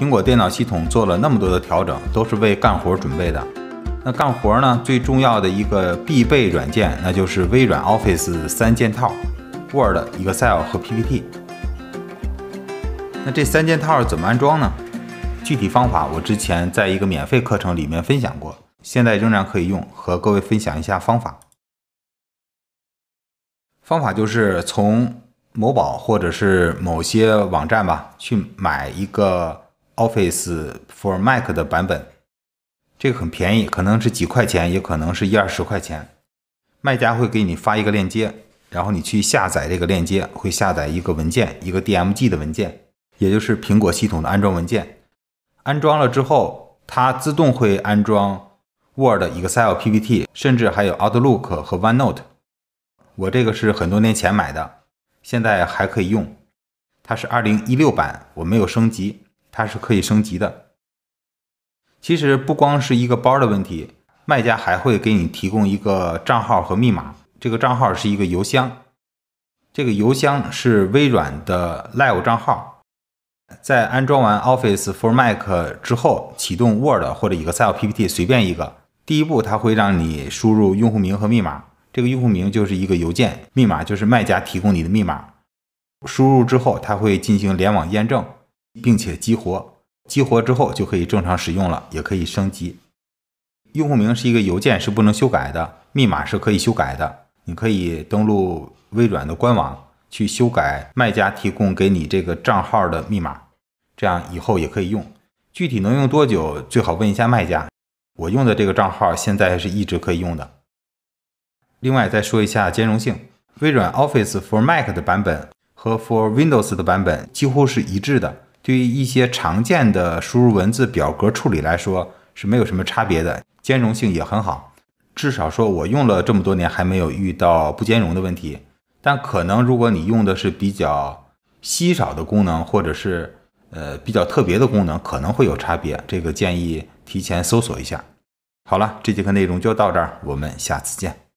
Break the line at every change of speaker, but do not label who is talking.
苹果电脑系统做了那么多的调整，都是为干活准备的。那干活呢？最重要的一个必备软件，那就是微软 Office 三件套：Word、Excel 和 PPT。那这三件套怎么安装呢？具体方法我之前在一个免费课程里面分享过，现在仍然可以用，和各位分享一下方法。方法就是从某宝或者是某些网站吧去买一个。Office for Mac 的版本，这个很便宜，可能是几块钱，也可能是一二十块钱。卖家会给你发一个链接，然后你去下载这个链接，会下载一个文件，一个 .dmg 的文件，也就是苹果系统的安装文件。安装了之后，它自动会安装 Word、Excel、PPT，甚至还有 Outlook 和 OneNote。我这个是很多年前买的，现在还可以用。它是2016版，我没有升级。它是可以升级的。其实不光是一个包的问题，卖家还会给你提供一个账号和密码。这个账号是一个邮箱，这个邮箱是微软的 Live 账号。在安装完 Office for Mac 之后，启动 Word 或者 Excel、PPT，随便一个。第一步，它会让你输入用户名和密码。这个用户名就是一个邮件，密码就是卖家提供你的密码。输入之后，它会进行联网验证。并且激活，激活之后就可以正常使用了，也可以升级。用户名是一个邮件，是不能修改的；密码是可以修改的。你可以登录微软的官网去修改卖家提供给你这个账号的密码，这样以后也可以用。具体能用多久，最好问一下卖家。我用的这个账号现在是一直可以用的。另外再说一下兼容性，微软 Office for Mac 的版本和 for Windows 的版本几乎是一致的。对于一些常见的输入文字、表格处理来说，是没有什么差别的，兼容性也很好。至少说我用了这么多年，还没有遇到不兼容的问题。但可能如果你用的是比较稀少的功能，或者是呃比较特别的功能，可能会有差别。这个建议提前搜索一下。好了，这节课内容就到这儿，我们下次见。